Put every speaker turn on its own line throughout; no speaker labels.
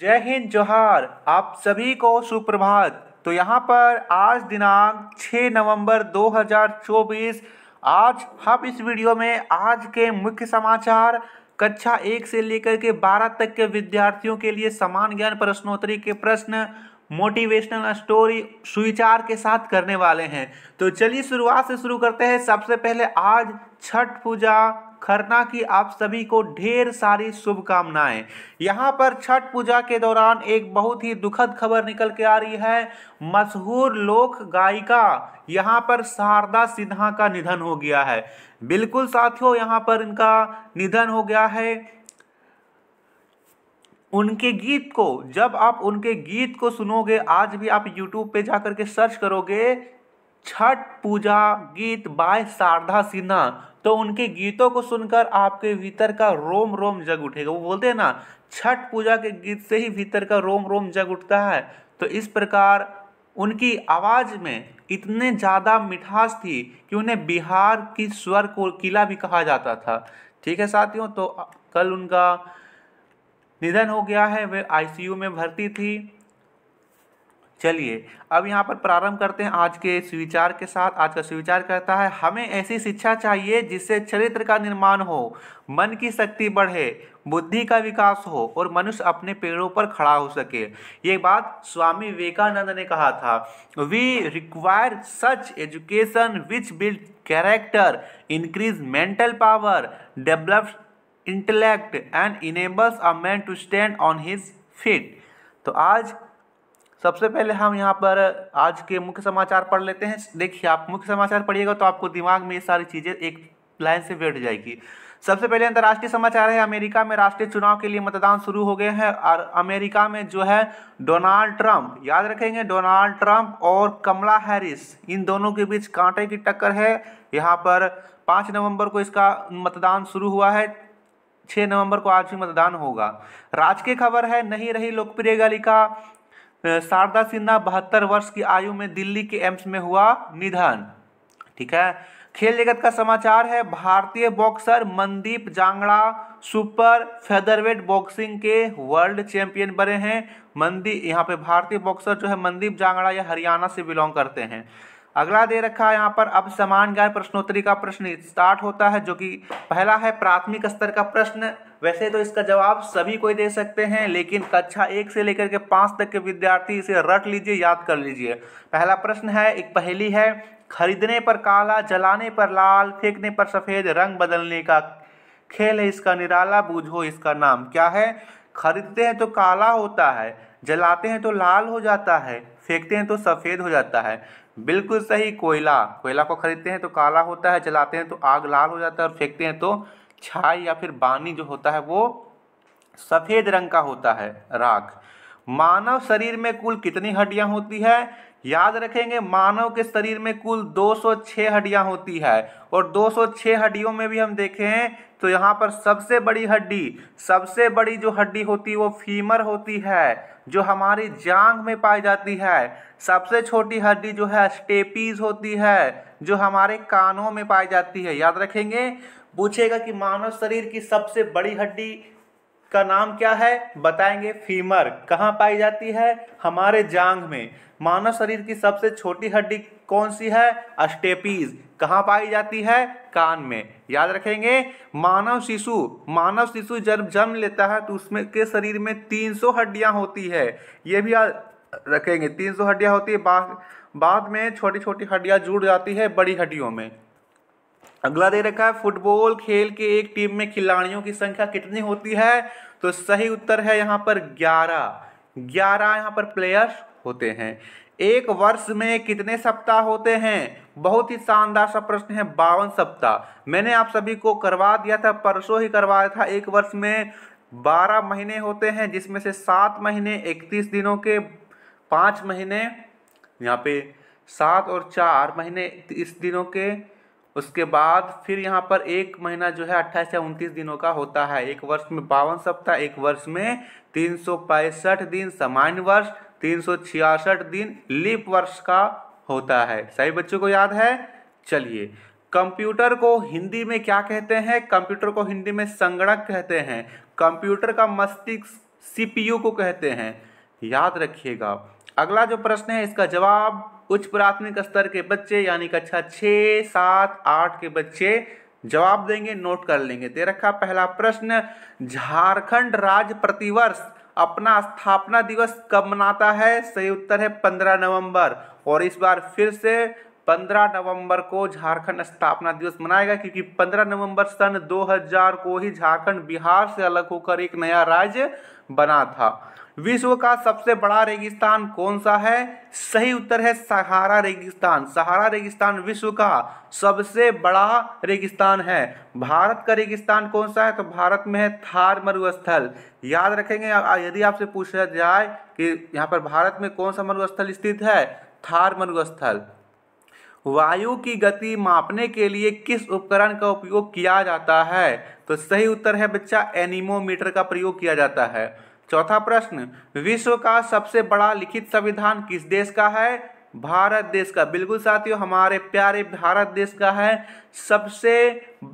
जय हिंद जोहार आप सभी को सुप्रभात तो यहाँ पर आज दिनांक 6 नवंबर 2024 आज हम इस वीडियो में आज के मुख्य समाचार कक्षा एक से लेकर के बारह तक के विद्यार्थियों के लिए समान ज्ञान प्रश्नोत्तरी के प्रश्न मोटिवेशनल स्टोरी सुविचार के साथ करने वाले हैं तो चलिए शुरुआत से शुरू करते हैं सबसे पहले आज छठ पूजा खरना की आप सभी को ढेर सारी शुभकामनाएं यहाँ पर छठ पूजा के दौरान एक बहुत ही दुखद खबर निकल के आ रही है मशहूर लोक गायिका यहाँ पर शारदा सिन्हा का निधन हो गया है बिल्कुल साथियों यहाँ पर इनका निधन हो गया है उनके गीत को जब आप उनके गीत को सुनोगे आज भी आप YouTube पे जाकर के सर्च करोगे छठ पूजा गीत बाय शारदा सिन्हा तो उनके गीतों को सुनकर आपके भीतर का रोम रोम जग उठेगा वो बोलते हैं ना छठ पूजा के गीत से ही भीतर का रोम रोम जग उठता है तो इस प्रकार उनकी आवाज़ में इतने ज़्यादा मिठास थी कि उन्हें बिहार की स्वर को किला भी कहा जाता था ठीक है साथियों तो कल उनका निधन हो गया है वे आईसीयू में भर्ती थी चलिए अब यहाँ पर प्रारंभ करते हैं आज के सुविचार के साथ आज का सुविचार करता है हमें ऐसी शिक्षा चाहिए जिससे चरित्र का निर्माण हो मन की शक्ति बढ़े बुद्धि का विकास हो और मनुष्य अपने पेड़ों पर खड़ा हो सके ये बात स्वामी विवेकानंद ने कहा था we require such education which build character increase mental power develop intellect and enables a man to stand on his feet तो आज सबसे पहले हम यहाँ पर आज के मुख्य समाचार पढ़ लेते हैं देखिए आप मुख्य समाचार पढ़िएगा तो आपको दिमाग में ये सारी चीज़ें एक लाइन से बैठ जाएगी सबसे पहले अंतर्राष्ट्रीय समाचार है अमेरिका में राष्ट्रीय चुनाव के लिए मतदान शुरू हो गए हैं और अमेरिका में जो है डोनाल्ड ट्रंप याद रखेंगे डोनाल्ड ट्रंप और कमला हैरिस इन दोनों के बीच कांटे की टक्कर है यहाँ पर पाँच नवंबर को इसका मतदान शुरू हुआ है छः नवंबर को आज भी मतदान होगा राजकीय खबर है नहीं रही लोकप्रिय गालिका शारदा सिन्हा बहत्तर वर्ष की आयु में दिल्ली के एम्स में हुआ निधन ठीक है खेल जगत का समाचार है भारतीय boxer Mandeep Jangra super featherweight boxing के वर्ल्ड चैंपियन बने हैं मंदी यहाँ पे भारतीय बॉक्सर जो है मनदीप जांगड़ा यह हरियाणा से बिलोंग करते हैं अगला दे रखा है यहाँ पर अब समान ज्ञान प्रश्नोत्तरी का प्रश्न स्टार्ट होता है जो कि पहला है प्राथमिक स्तर का प्रश्न वैसे तो इसका जवाब सभी कोई दे सकते हैं लेकिन कक्षा एक से लेकर के पाँच तक के विद्यार्थी इसे रट लीजिए याद कर लीजिए पहला प्रश्न है एक पहली है खरीदने पर काला जलाने पर लाल फेंकने पर सफ़ेद रंग बदलने का खेल है इसका निराला बूझो इसका नाम क्या है खरीदते हैं तो काला होता है जलाते हैं तो लाल हो जाता है फेंकते हैं तो सफ़ेद हो जाता है बिल्कुल सही कोयला कोयला को खरीदते हैं तो काला होता है जलाते हैं तो आग लाल हो जाता है और फेंकते हैं तो छाई या फिर बानी जो होता है वो सफ़ेद रंग का होता है राख मानव शरीर में कुल कितनी हड्डियां होती है याद रखेंगे मानव के शरीर में कुल 206 हड्डियां होती है और 206 हड्डियों में भी हम देखें तो यहाँ पर सबसे बड़ी हड्डी सबसे बड़ी जो हड्डी होती है वो फीमर होती है जो हमारी जांग में पाई जाती है सबसे छोटी हड्डी जो है स्टेपीज होती है जो हमारे कानों में पाई जाती है याद रखेंगे पूछेगा कि मानव शरीर की सबसे बड़ी हड्डी का नाम क्या है बताएंगे फीमर कहाँ पाई जाती है हमारे जांग में मानव शरीर की सबसे छोटी हड्डी कौन सी है अस्टेपीज कहाँ पाई जाती है कान में याद रखेंगे मानव शिशु मानव शिशु जब जन्म लेता है तो उसमें के शरीर में 300 हड्डियाँ होती है ये भी याद रखेंगे 300 हड्डियाँ होती है बाद बाद में छोटी छोटी हड्डियाँ जुड़ जाती है बड़ी हड्डियों में अगला दे रखा है फुटबॉल खेल के एक टीम में खिलाड़ियों की संख्या कितनी होती है तो सही उत्तर है यहाँ पर ग्यारह ग्यारह यहाँ पर प्लेयर्स होते हैं एक वर्ष में कितने सप्ताह होते हैं बहुत ही शानदार सा प्रश्न है बावन सप्ताह मैंने आप सभी को करवा दिया था परसों ही करवाया था एक वर्ष में बारह महीने होते हैं जिसमें से सात महीने इकतीस दिनों के पाँच महीने यहाँ पे सात और चार महीने तीस दिनों के उसके बाद फिर यहाँ पर एक महीना जो है अट्ठाईस या उनतीस दिनों का होता है एक वर्ष में बावन सप्ताह एक वर्ष में तीन दिन सामान्य वर्ष तीन दिन लीप वर्ष का होता है सही बच्चों को याद है चलिए कंप्यूटर को हिंदी में क्या कहते हैं कंप्यूटर को हिंदी में संगणक कहते हैं कंप्यूटर का मस्तिष्क सीपीयू को कहते हैं याद रखिएगा अगला जो प्रश्न है इसका जवाब उच्च प्राथमिक स्तर के बच्चे यानी कक्षा छः सात आठ के बच्चे जवाब देंगे नोट कर लेंगे दे रखा पहला प्रश्न झारखंड राज्य प्रतिवर्ष अपना स्थापना दिवस कब मनाता है सही उत्तर है पंद्रह नवंबर और इस बार फिर से 15 नवंबर को झारखंड स्थापना दिवस मनाएगा क्योंकि 15 नवंबर सन 2000 को ही झारखंड बिहार से अलग होकर एक नया राज्य बना था विश्व का सबसे बड़ा रेगिस्तान कौन सा है सही उत्तर है सहारा रेगिस्तान सहारा रेगिस्तान विश्व का सबसे बड़ा रेगिस्तान है भारत का रेगिस्तान कौन सा है तो भारत में है थार मरुस्थल याद रखेंगे यदि आपसे पूछा जाए कि यहाँ पर भारत में कौन सा मरुस्थल स्थित है थार मरुस्थल वायु की गति मापने के लिए किस उपकरण का उपयोग किया जाता है तो सही उत्तर है बच्चा एनीमोमीटर का प्रयोग किया जाता है चौथा प्रश्न विश्व का सबसे बड़ा लिखित संविधान किस देश का है भारत देश का बिल्कुल साथियों हमारे प्यारे भारत देश का है सबसे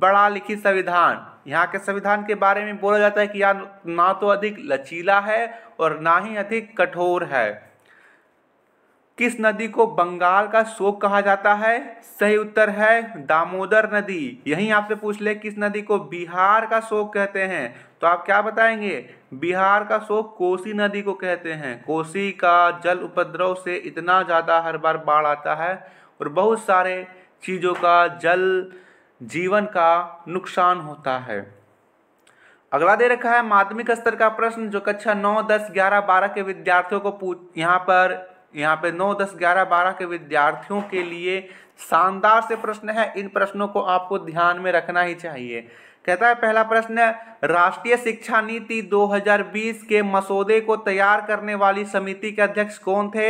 बड़ा लिखित संविधान यहाँ के संविधान के बारे में बोला जाता है कि यह ना तो अधिक लचीला है और ना ही अधिक कठोर है किस नदी को बंगाल का शोक कहा जाता है सही उत्तर है दामोदर नदी यही आपसे पूछ ले किस नदी को बिहार का शोक कहते हैं तो आप क्या बताएंगे बिहार का शोक कोसी नदी को कहते हैं कोसी का जल उपद्रव से इतना ज़्यादा हर बार बाढ़ आता है और बहुत सारे चीज़ों का जल जीवन का नुकसान होता है अगला दे रखा है माध्यमिक स्तर का प्रश्न जो कक्षा नौ दस ग्यारह बारह के विद्यार्थियों को यहाँ पर यहाँ पे नौ दस ग्यारह बारह के विद्यार्थियों के लिए शानदार से प्रश्न है इन प्रश्नों को आपको ध्यान में रखना ही चाहिए कहता है पहला प्रश्न राष्ट्रीय शिक्षा नीति 2020 के मसौदे को तैयार करने वाली समिति के अध्यक्ष कौन थे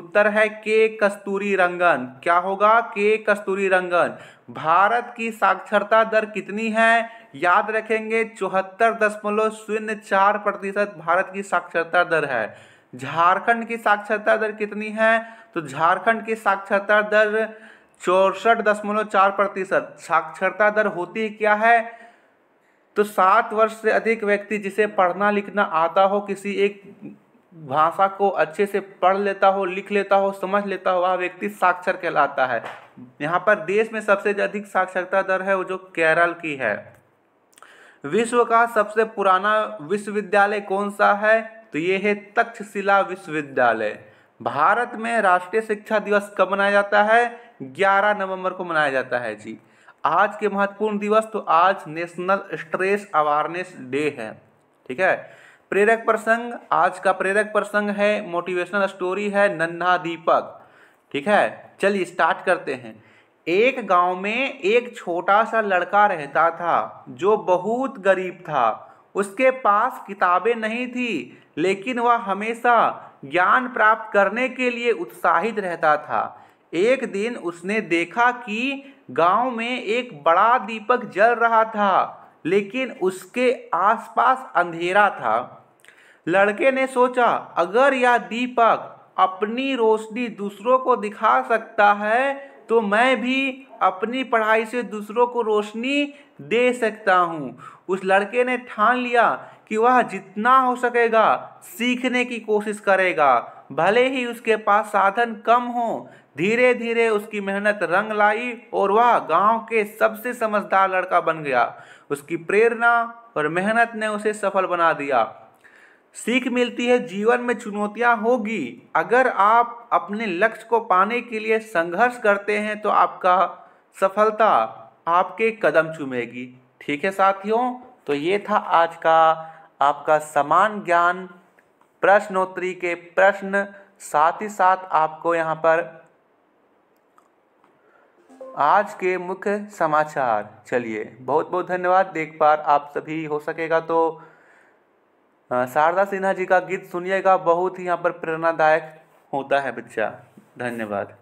उत्तर है के कस्तूरी रंगन क्या होगा के कस्तूरी रंगन भारत की साक्षरता दर कितनी है याद रखेंगे चौहत्तर दशमलव शून्य चार प्रतिशत भारत की साक्षरता दर है झारखंड की साक्षरता दर कितनी है तो झारखंड की साक्षरता दर चौसठ दशमलव चार प्रतिशत साक्षरता दर होती क्या है तो सात वर्ष से अधिक व्यक्ति जिसे पढ़ना लिखना आता हो किसी एक भाषा को अच्छे से पढ़ लेता हो लिख लेता हो समझ लेता हो वह व्यक्ति साक्षर कहलाता है यहाँ पर देश में सबसे अधिक साक्षरता दर है वो जो केरल की है विश्व का सबसे पुराना विश्वविद्यालय कौन सा है तो ये है तक्षशिला विश्वविद्यालय भारत में राष्ट्रीय शिक्षा दिवस कब मनाया जाता है 11 नवंबर को मनाया जाता है जी आज के महत्वपूर्ण दिवस तो आज नेशनल स्ट्रेस अवेयरनेस डे है ठीक है प्रेरक प्रसंग आज का प्रेरक प्रसंग है मोटिवेशनल स्टोरी है नन्हा दीपक ठीक है चलिए स्टार्ट करते हैं एक गांव में एक छोटा सा लड़का रहता था जो बहुत गरीब था उसके पास किताबें नहीं थी लेकिन वह हमेशा ज्ञान प्राप्त करने के लिए उत्साहित रहता था एक दिन उसने देखा कि गांव में एक बड़ा दीपक जल रहा था लेकिन उसके आसपास अंधेरा था लड़के ने सोचा अगर यह दीपक अपनी रोशनी दूसरों को दिखा सकता है तो मैं भी अपनी पढ़ाई से दूसरों को रोशनी दे सकता हूँ उस लड़के ने ठान लिया कि वह जितना हो सकेगा सीखने की कोशिश करेगा भले ही उसके पास साधन कम हो धीरे धीरे उसकी मेहनत रंग लाई और वह गांव के सबसे समझदार लड़का बन गया उसकी प्रेरणा और मेहनत ने उसे सफल बना दिया सीख मिलती है जीवन में चुनौतियां होगी अगर आप अपने लक्ष्य को पाने के लिए संघर्ष करते हैं तो आपका सफलता आपके कदम चूमेगी ठीक है साथियों तो ये था आज का आपका समान ज्ञान प्रश्नोत्तरी के प्रश्न साथ ही साथ आपको यहाँ पर आज के मुख्य समाचार चलिए बहुत बहुत धन्यवाद देख पार आप सभी हो सकेगा तो शारदा सिन्हा जी का गीत सुनिएगा बहुत ही यहाँ पर प्रेरणादायक होता है बच्चा धन्यवाद